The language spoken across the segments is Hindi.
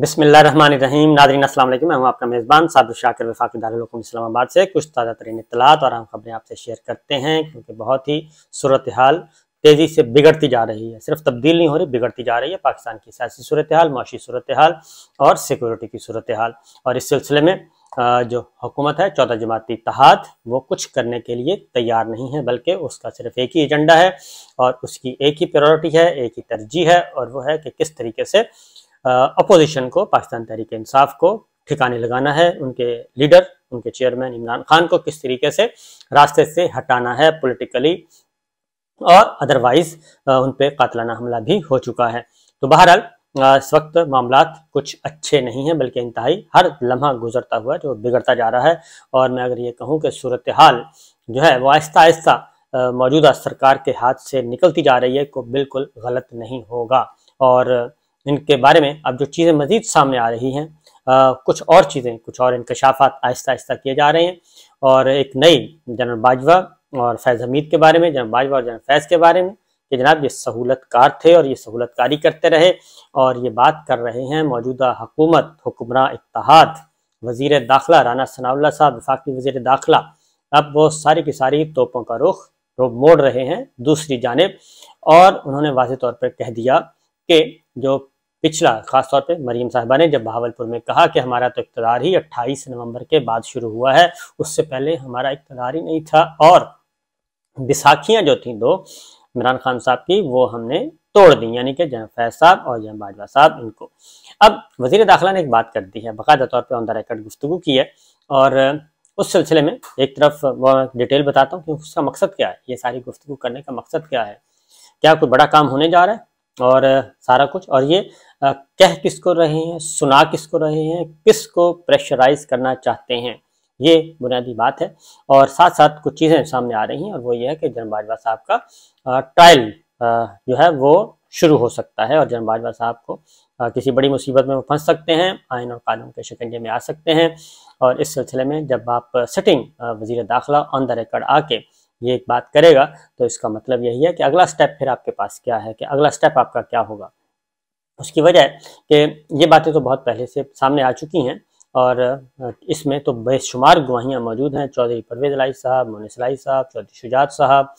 बिसमिल्ल रहीम नादरीन असलम मैं हूँ आपका मेज़बान सादु शाकिर वफाक दारकूम इस्लामाबाद से कुछ ताज़ा तरीन इतलात और अहम खबरें आपसे शेयर करते हैं क्योंकि बहुत ही सूरत हाल तेज़ी से बिगड़ती जा रही है सिर्फ तब्दील नहीं हो रही बिगड़ती जा रही है पाकिस्तान की सियासी सूरत हाल माशी सूरत हाल और सिक्योरिटी की सूरत हाल और इस सिलसिले में जो हुकूमत है चौदह जमाती तहत वो कुछ करने के लिए तैयार नहीं है बल्कि उसका सिर्फ एक ही एजेंडा है और उसकी एक ही प्रायोरिटी है एक ही तरजीह है और वह है कि किस तरीके से अपोजिशन को पाकिस्तान तहरीक इंसाफ को ठिकाने लगाना है उनके लीडर उनके चेयरमैन इमरान खान को किस तरीके से रास्ते से हटाना है पोलिटिकली और अदरवाइज उन पर कातलाना हमला भी हो चुका है तो बहरहाल इस वक्त मामला कुछ अच्छे नहीं हैं बल्कि इंतहाई हर लम्हा गुजरता हुआ जो बिगड़ता जा रहा है और मैं अगर ये कहूँ कि सूरत हाल जो है वो आहिस्ता आहिस्ता मौजूदा सरकार के हाथ से निकलती जा रही है को बिल्कुल गलत नहीं होगा और इनके बारे में अब जो चीज़ें मज़ीद सामने आ रही हैं कुछ और चीज़ें कुछ और इंकशाफात आहिस्ता आहिस्ता किए जा रहे हैं और एक नई जनरल बाजवा और फैज़ हमीद के बारे में जनरल बाजवा और जनरल फैज़ के बारे में कि जनाब ये सहूलतकार थे और ये सहूलतकारी करते रहे और ये बात कर रहे हैं मौजूदा हकूमत हुक्मरान इतहाद वजीर दाखिला राना सनाउल्ला साहब विफाकी वजीर दाखिला अब वो सारी की सारी तोपों का रुख रुख मोड़ रहे हैं दूसरी जानब और उन्होंने वाज तौर पर कह दिया कि जो पिछला खासतौर पे मरीम साहबा ने जब भावलपुर में कहा कि हमारा तो इकतदार ही 28 नवंबर के बाद शुरू हुआ है उससे पहले हमारा इकतदार ही नहीं था और बैसाखियां जो थी दो इमरान खान साहब की वो हमने तोड़ दी यानी कि जय फैज साहब और जय बाजवा साहब इनको अब वजीर दाखिला ने एक बात कर दी है बाकायदा तौर पर ऑन द रेकर्ड गुफ्तु की है और उस सिलसिले में एक तरफ वो डिटेल बताता हूँ कि उसका मकसद क्या है ये सारी गुफ्तु करने का मकसद क्या है क्या कोई बड़ा काम होने जा रहा है और सारा कुछ और ये कह किसको रहे हैं सुना किसको रहे हैं किसको प्रेशराइज करना चाहते हैं ये बुनियादी बात है और साथ साथ कुछ चीज़ें सामने आ रही हैं और वो ये है कि जन बाजवा साहब का ट्रायल जो है वो शुरू हो सकता है और जन बाजवा साहब को किसी बड़ी मुसीबत में वो फंस सकते हैं आयन और कानून के शिकंजे में आ सकते हैं और इस सिलसिले में जब आप सिटिंग वजीर दाखिला ऑन द रिकॉर्ड आके ये एक बात करेगा तो इसका मतलब यही है कि अगला स्टेप फिर आपके पास क्या है कि अगला स्टेप आपका क्या होगा उसकी वजह कि ये बातें तो बहुत पहले से सामने आ चुकी हैं और इसमें तो बेशुमार गवाहियाँ मौजूद हैं चौधरी परवेज लाई साहब मोनिस लाई साहब चौधरी शुजात साहब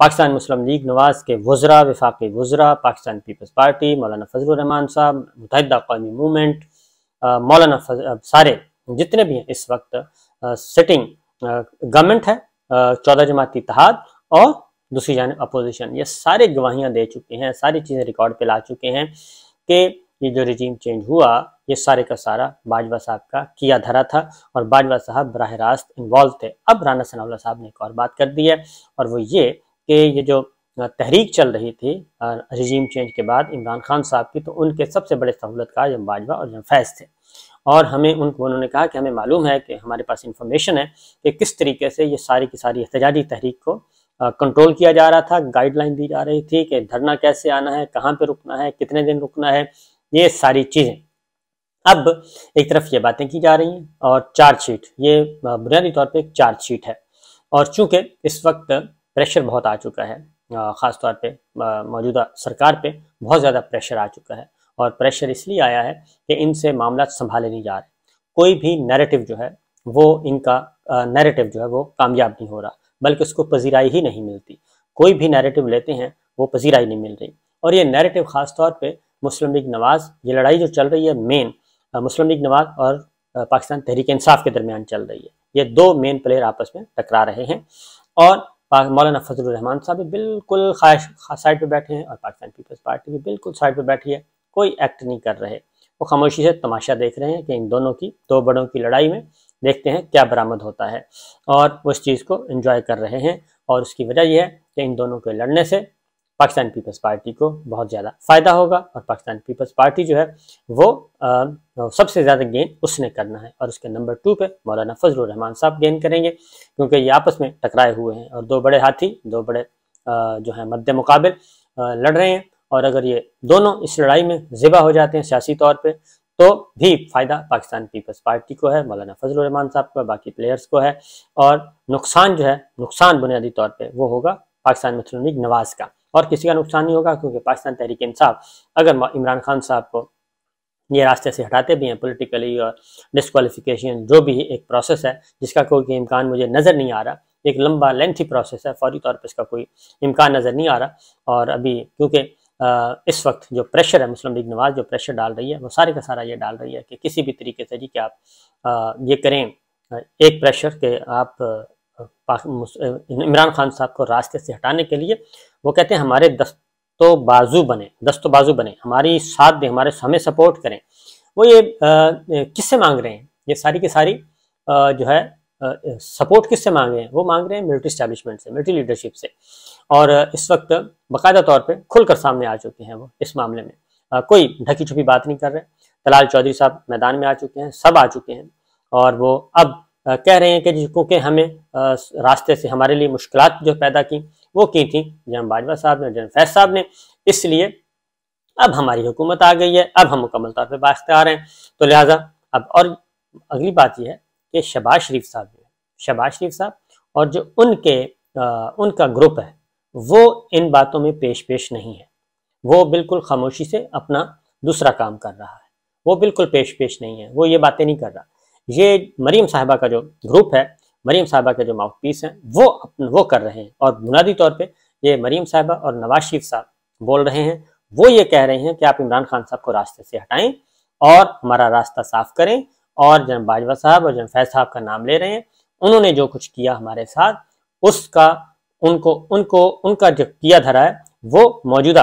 पाकिस्तान मुस्लिम लीग नवाज के वज्रा विफाक़ी वज्रा पाकिस्तान पीपल्स पार्टी मौलाना फजलरहमान साहब मुतहदा कौमी मूवमेंट मौलाना सारे जितने भी हैं इस वक्त सिटिंग गवर्नमेंट है चौदह जमाती तहत और दूसरी जानब अपोजिशन ये सारे गवाहियां दे चुके हैं सारी चीज़ें रिकॉर्ड पे ला चुके हैं कि ये जो रिजीम चेंज हुआ ये सारे का सारा बाजवा साहब का किया धरा था और बाजवा साहब बरह रास्त इन्वॉल्व थे अब राना सनावला साहब ने एक और बात कर दी है और वो ये कि ये जो तहरीक चल रही थी रिजीम चेंज के बाद इमरान खान साहब की तो उनके सबसे बड़े सहूलतकार जब बाजवा और जब फैज थे और हमें उन उन्होंने कहा कि हमें मालूम है कि हमारे पास इंफॉर्मेशन है कि किस तरीके से ये सारी की सारी एहतजाजी तहरीक को कंट्रोल किया जा रहा था गाइडलाइन दी जा रही थी कि धरना कैसे आना है कहाँ पर रुकना है कितने दिन रुकना है ये सारी चीज़ें अब एक तरफ ये बातें की जा रही हैं और चार्जशीट ये बुनियादी तौर पर एक चार्जशीट है और चूँकि इस वक्त प्रेशर बहुत आ चुका है ख़ासतौर पर मौजूदा सरकार पे बहुत ज़्यादा प्रेशर आ चुका है और प्रेशर इसलिए आया है कि इनसे मामला संभाले नहीं जा रहे कोई भी नैरेटिव जो है वो इनका नैरेटिव जो है वो कामयाब नहीं हो रहा बल्कि उसको पजीराई ही नहीं मिलती कोई भी नैरेटिव लेते हैं वो पजीराई नहीं मिल रही और ये नैरेटिव ख़ास तौर पर मुस्लिम लीग नवाज़ ये लड़ाई जो चल रही है मेन मुस्लिम लीग नवाज़ और पाकिस्तान तहरीक इंसाफ के दरमियान चल रही है ये दो मेन प्लेयर आपस में टकरा रहे हैं और मौलाना फजल रहमान साहब भी बिल्कुल ख्वाहिश साइड पर बैठे हैं और पाकिस्तान पीपल्स पार्टी भी बिल्कुल साइड पर बैठी है कोई एक्ट नहीं कर रहे वो खामोशी से तमाशा देख रहे हैं कि इन दोनों की दो बड़ों की लड़ाई में देखते हैं क्या बरामद होता है और वो इस चीज़ को इन्जॉय कर रहे हैं और उसकी वजह यह है कि इन दोनों के लड़ने से पाकिस्तान पीपल्स पार्टी को बहुत ज़्यादा फ़ायदा होगा और पाकिस्तान पीपल्स पार्टी जो है वो आ, सबसे ज़्यादा गेन उसने करना है और उसके नंबर टू पे मौलाना फजल रहमान साहब गेन करेंगे क्योंकि ये आपस में टकराए हुए हैं और दो बड़े हाथी दो बड़े आ, जो है मद्द मुकाबल लड़ रहे हैं और अगर ये दोनों इस लड़ाई में ज़िबा हो जाते हैं सियासी तौर पर तो भी फ़ायदा पाकिस्तान पीपल्स पार्टी को है मौलाना फजलरहमान साहब को बाकी प्लेयर्स को है और नुकसान जो है नुकसान बुनियादी तौर पर वो होगा पाकिस्तान मुस्लिम लीग नवाज़ का और किसी का नुकसान नहीं होगा क्योंकि पाकिस्तान तहरीक इंसाफ अगर इमरान खान साहब को ये रास्ते से हटाते भी हैं पॉलिटिकली और डिसकॉलीफिकेशन जो भी एक प्रोसेस है जिसका कोई इम्कान मुझे नज़र नहीं आ रहा एक लंबा लेंथी प्रोसेस है फौरी तौर पर इसका कोई इम्कान नज़र नहीं आ रहा और अभी क्योंकि इस वक्त जो प्रेशर है मुस्लिम लीग नवाज जो प्रेशर डाल रही है वो सारे का सारा ये डाल रही है कि किसी भी तरीके से जी कि आप ये करें एक प्रेशर के आप इमरान खान साहब को रास्ते से हटाने के लिए वो कहते हैं हमारे दस्तो बाजू बने दस्तो बाजू बने हमारी साथ दें हमारे हमें सपोर्ट करें वो ये किससे मांग रहे हैं ये सारी की सारी आ, जो है सपोर्ट किससे मांग रहे हैं वो मांग रहे हैं मिलिट्री स्टैब्लिशमेंट से मिलिट्री लीडरशिप से और इस वक्त बाकायदा तौर पर खुलकर सामने आ चुके हैं वो इस मामले में आ, कोई ढकी छुपी बात नहीं कर रहे तलाल चौधरी साहब मैदान में आ चुके हैं सब आ चुके हैं और वो अब आ, कह रहे हैं कि जिसको के हमें आ, रास्ते से हमारे लिए मुश्किल जो पैदा की वो की थी जनरल बाजवा साहब ने जनरल फैज साहब ने इसलिए अब हमारी हुकूमत आ गई है अब हम मुकम्मल तौर पर बाख्तार हैं तो लिहाजा अब और अगली बात यह है कि शबाज शरीफ साहब जो है शबाज शरीफ साहब और जो उनके आ, उनका ग्रुप है वो इन बातों में पेश पेश नहीं है वो बिल्कुल खामोशी से अपना दूसरा काम कर रहा है वो बिल्कुल पेश पेश नहीं है वो ये बातें नहीं कर रहा ये मरीम साहबा का जो ग्रुप है मरीम साहबा के जो माउथ पीस हैं वो अपन, वो कर रहे हैं और बुनियादी तौर पर ये मरीम साहबा और नवाज शरीफ साहब बोल रहे हैं वो ये कह रहे हैं कि आप इमरान खान साहब को रास्ते से हटाएं और हमारा रास्ता साफ करें और जन बाजवा साहब और जन फैज साहब का नाम ले रहे हैं उन्होंने जो कुछ किया हमारे साथ उसका उनको उनको उनका जो किया धरा है वो मौजूदा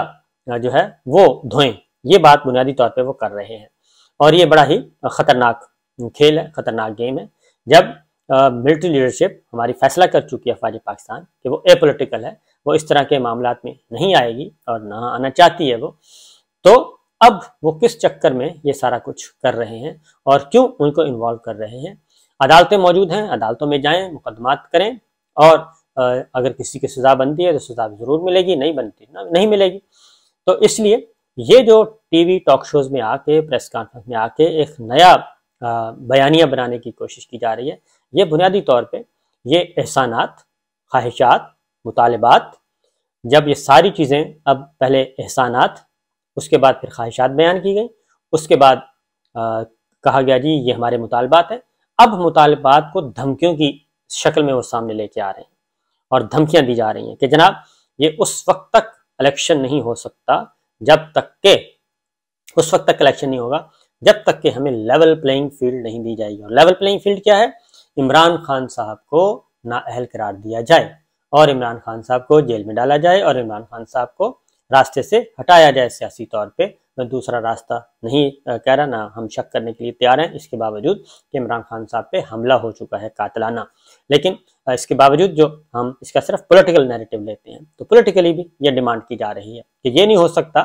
जो है वो धोएं ये बात बुनियादी तौर पे वो कर रहे हैं और ये बड़ा ही ख़तरनाक खेल है ख़तरनाक गेम है जब मिलिट्री लीडरशिप हमारी फैसला कर चुकी है अफवाज पाकिस्तान कि वो एपोलिटिकल है वो इस तरह के मामला में नहीं आएगी और ना आना चाहती है वो तो अब वो किस चक्कर में ये सारा कुछ कर रहे हैं और क्यों उनको इन्वॉल्व कर रहे हैं अदालतें मौजूद हैं अदालतों में जाएं मुकदमात करें और अगर किसी की सज़ा बनती है तो सज़ा ज़रूर मिलेगी नहीं बनती ना नहीं मिलेगी तो इसलिए ये जो टीवी टॉक शोज़ में आके प्रेस कॉन्फ्रेंस में आके एक नया बयानिया बनाने की कोशिश की जा रही है ये बुनियादी तौर पे ये एहसानात ख्वाहिशात मुतालबात जब ये सारी चीज़ें अब पहले एहसानात उसके बाद फिर ख्वाहिशात बयान की गई उसके बाद आ, कहा गया जी ये हमारे मुतालबात हैं अब मुतालबात को धमकियों की शक्ल में वो सामने लेके आ रहे हैं और धमकियां दी जा रही हैं कि जनाब ये उस वक्त तक इलेक्शन नहीं हो सकता जब तक के उस वक्त तक इलेक्शन नहीं होगा जब तक के हमें लेवल प्लेइंग फील्ड नहीं दी जाएगी और लेवल प्लेइंग फील्ड क्या है इमरान खान साहब को नाअहल करार दिया जाए और इमरान खान साहब को जेल में डाला जाए और इमरान खान साहब को रास्ते से हटाया जाए सियासी तौर पे मैं दूसरा रास्ता नहीं कह रहा ना हम शक करने के लिए तैयार हैं इसके बावजूद कि इमरान खान साहब पे हमला हो चुका है कातलाना लेकिन इसके बावजूद जो हम इसका सिर्फ पॉलिटिकल नैरेटिव लेते हैं तो पॉलिटिकली भी ये डिमांड की जा रही है कि ये नहीं हो सकता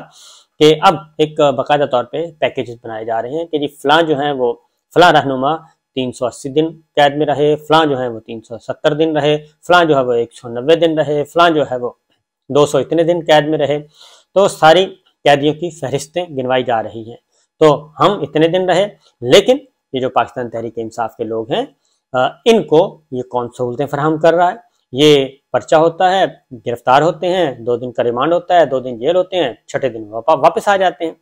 कि अब एक बाकायदा तौर पे पैकेजेस बनाए जा रहे हैं कि जी फलां जो है वो फलां रहनुमा 380 दिन कैद में रहे फलां जो है वो 370 दिन रहे फलां जो है वो नब्बे दिन रहे फलां जो है वो सौ इतने दिन कैद में रहे तो सारी कैदियों की फहरिस्तें गिनवाई जा रही हैं तो हम इतने दिन रहे लेकिन ये जो पाकिस्तान तहरीक इंसाफ के लोग हैं इनको ये कौन सहूलतें फराहम कर रहा है ये पर्चा होता है गिरफ्तार होते हैं दो दिन का रिमांड होता है दो दिन जेल होते हैं छठे दिन वापस आ जाते हैं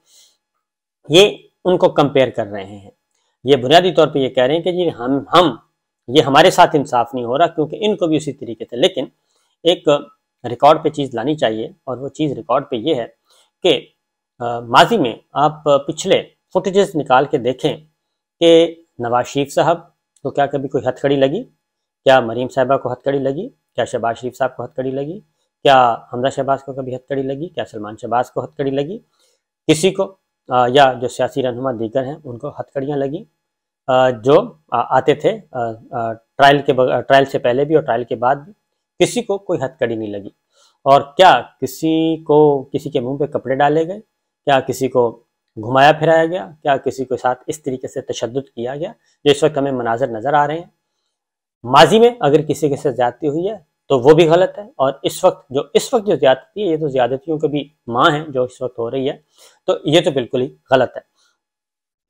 ये उनको कंपेयर कर रहे हैं ये बुनियादी तौर पे ये कह रहे हैं कि जी हम हम ये हमारे साथ इंसाफ नहीं हो रहा क्योंकि इनको भी उसी तरीके से लेकिन एक रिकॉर्ड पे चीज़ लानी चाहिए और वो चीज़ रिकॉर्ड पे ये है कि माजी में आप पिछले फुटेजेस निकाल के देखें कि नवाज शरीफ साहब तो क्या कभी कोई हथकड़ी लगी क्या मरीम साहबा को हथकड़ी लगी क्या शहबाज शरीफ साहब को हथकड़ी लगी क्या हमदा शहबाज को कभी हथकड़ी लगी क्या सलमान शहबाज को हथकड़ी लगी किसी को आ, या जो सियासी रहनुमा दीगर हैं उनको हथकड़ियाँ लगी आ, जो आ, आते थे ट्रायल के ट्रायल से पहले भी और ट्रायल के बाद भी किसी को कोई हथकड़ी नहीं लगी और क्या किसी को किसी के मुंह पे कपड़े डाले गए क्या किसी को घुमाया फिराया गया क्या किसी के साथ इस तरीके से तशद किया गया जो इस वक्त हमें मनाजर नज़र आ रहे हैं माजी में अगर किसी के साथ ज्यादती हुई है तो वो भी गलत है और इस वक्त जो इस वक्त जो ज्यादती है ये तो ज्यादतियों की भी माँ है जो इस वक्त हो रही है तो ये तो बिल्कुल ही गलत है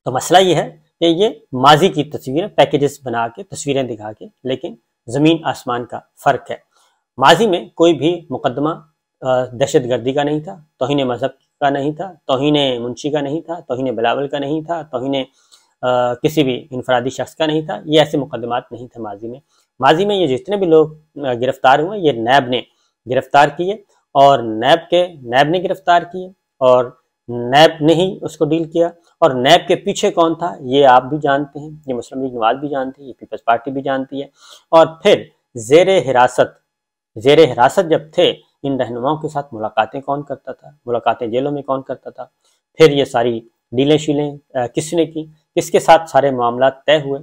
तो मसला ये है कि ये माजी की तस्वीरें पैकेजेस बना के तस्वीरें दिखा के लेकिन ज़मीन आसमान का फ़र्क है माजी में कोई भी मुकदमा दहशत गर्दी का नहीं था तोहिन मज़हब का नहीं था तोहन मुंशी का नहीं था तोहन बिलावल का नहीं था तोहन किसी भी इनफरादी शख्स का नहीं था ये ऐसे मुकदमात नहीं थे माजी में माजी में ये जितने भी लोग गिरफ्तार हुए ये नैब ने गिरफ्तार किए और नैब के नैब ने गिरफ्तार किए और नैब ने ही उसको डील किया और नैब के पीछे कौन था ये आप भी जानते हैं ये मुस्लिम लीग नवाज भी जानते हैं ये पीपल्स पार्टी भी जानती है और फिर जेर हिरासत जेर हिरासत जब थे इन रहनुमाओं के साथ मुलाकातें कौन करता था मुलाकातें जेलों में कौन करता था फिर ये सारी डीलें शीलें किसने की किसके साथ सारे मामला तय हुए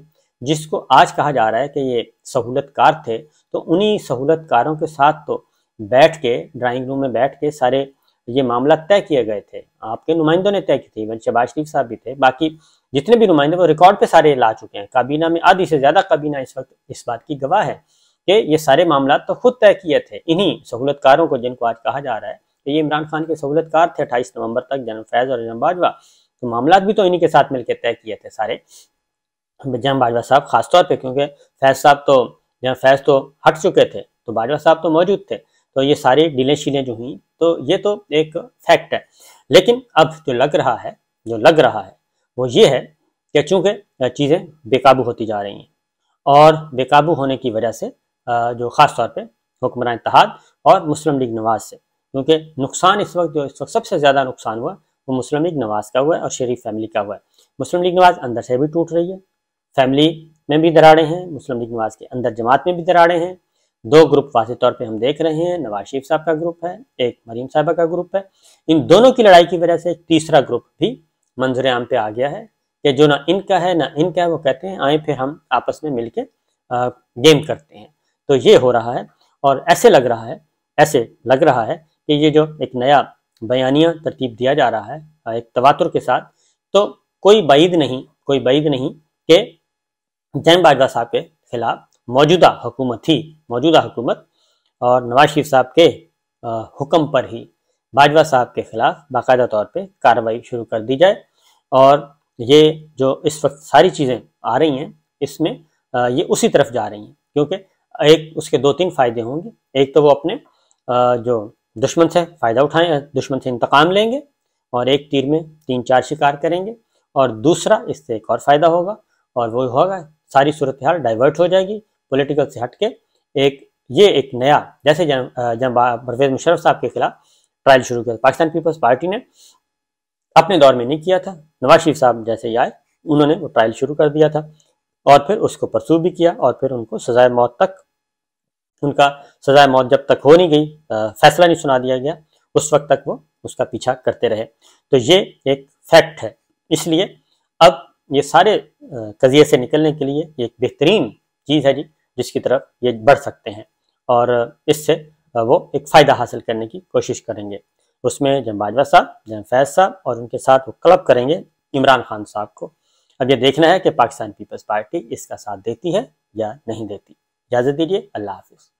जिसको आज कहा जा रहा है कि ये सहूलतकार थे तो उन्हीं सहूलतकारों के साथ तो बैठ के ड्राइंग रूम में बैठ के सारे ये मामला तय किए गए थे आपके नुमाइंदों ने तय की थी इवन शबाज शरीफ साहब भी थे बाकी जितने भी नुमाइंदे वो रिकॉर्ड पे सारे ला चुके हैं काबीना में आधी से ज़्यादा काबीना इस वक्त इस बात की गवाह है कि ये सारे मामला तो खुद तय किए थे इन्हीं सहूलतकारों को जिनको आज कहा जा रहा है कि ये इमरान खान के सहूलतकार थे अट्ठाईस नवंबर तक जनरल फैज और जनम बाजवा तो मामला भी तो इन्हीं के साथ मिलकर तय किए थे सारे जनम बाजवा साहब खासतौर पर क्योंकि फैज साहब तो जनरल फैज तो हट चुके थे तो बाजवा साहब तो मौजूद थे तो ये सारी डीलें शीलें जो हुई तो ये तो एक फैक्ट है लेकिन अब जो लग रहा है जो लग रहा है वो ये है कि चूंकि चीज़ें बेकाबू होती जा रही हैं और बेकाबू होने की वजह से जो ख़ास तौर पर हुक्मरान इतिहाद और मुस्लिम लीग नवाज से क्योंकि नुकसान इस वक्त जो इस वक्त सबसे ज़्यादा नुकसान हुआ वो मुस्लिम लीग नवाज का हुआ है और शरीफ फैमिली का हुआ है मुस्लिम लीग नवाज अंदर से भी टूट रही है फैमिली में भी दराड़े हैं मुस्लिम लीग नवाज के अंदर जमात में भी दराड़े हैं दो ग्रुप वाजे तौर पर हम देख रहे हैं नवाज शरीफ साहब का ग्रुप है एक मरीम साहबा का ग्रुप है इन दोनों की लड़ाई की वजह से तीसरा ग्रुप भी मंजर आम पे आ गया है कि जो ना इनका है ना इनका है वो कहते हैं आए फिर हम आपस में मिलके गेम करते हैं तो ये हो रहा है और ऐसे लग रहा है ऐसे लग रहा है कि ये जो एक नया बयानिया तरतीब दिया जा रहा है एक तवातुर के साथ तो कोई बैद नहीं कोई बैद नहीं कि जैन बाजवा साहब के खिलाफ मौजूदा हुकूमत ही मौजूदा हुकूमत और नवाज शरीफ साहब के हुक्म पर ही बाजवा साहब के खिलाफ बाकायदा तौर पे कार्रवाई शुरू कर दी जाए और ये जो इस वक्त सारी चीज़ें आ रही हैं इसमें ये उसी तरफ जा रही हैं क्योंकि एक उसके दो तीन फायदे होंगे एक तो वो अपने जो दुश्मन से फ़ायदा उठाए दुश्मन से इंतकाम लेंगे और एक तीर में तीन चार शिकार करेंगे और दूसरा इससे एक और फ़ायदा होगा और वो होगा सारी सूरत हाल डाइवर्ट हो जाएगी पॉलिटिकल से हट के एक ये एक नया जैसे जब परवेज मुशरफ साहब के खिलाफ ट्रायल शुरू किया पाकिस्तान पीपल्स पार्टी ने अपने दौर में नहीं किया था नवाज शरीफ साहब जैसे ही आए उन्होंने वो ट्रायल शुरू कर दिया था और फिर उसको परसू भी किया और फिर उनको सजाए मौत तक उनका सजाए मौत जब तक हो नहीं गई फैसला नहीं सुना दिया गया उस वक्त तक वो उसका पीछा करते रहे तो ये एक फैक्ट है इसलिए अब ये सारे कजिए से निकलने के लिए एक बेहतरीन चीज़ है जी जिसकी तरफ ये बढ़ सकते हैं और इससे वो एक फ़ायदा हासिल करने की कोशिश करेंगे उसमें जम बाजवा साहब जम फैज साहब और उनके साथ वो क्लब करेंगे इमरान खान साहब को अब ये देखना है कि पाकिस्तान पीपल्स पार्टी इसका साथ देती है या नहीं देती इजाज़त दीजिए अल्लाह हाफिज़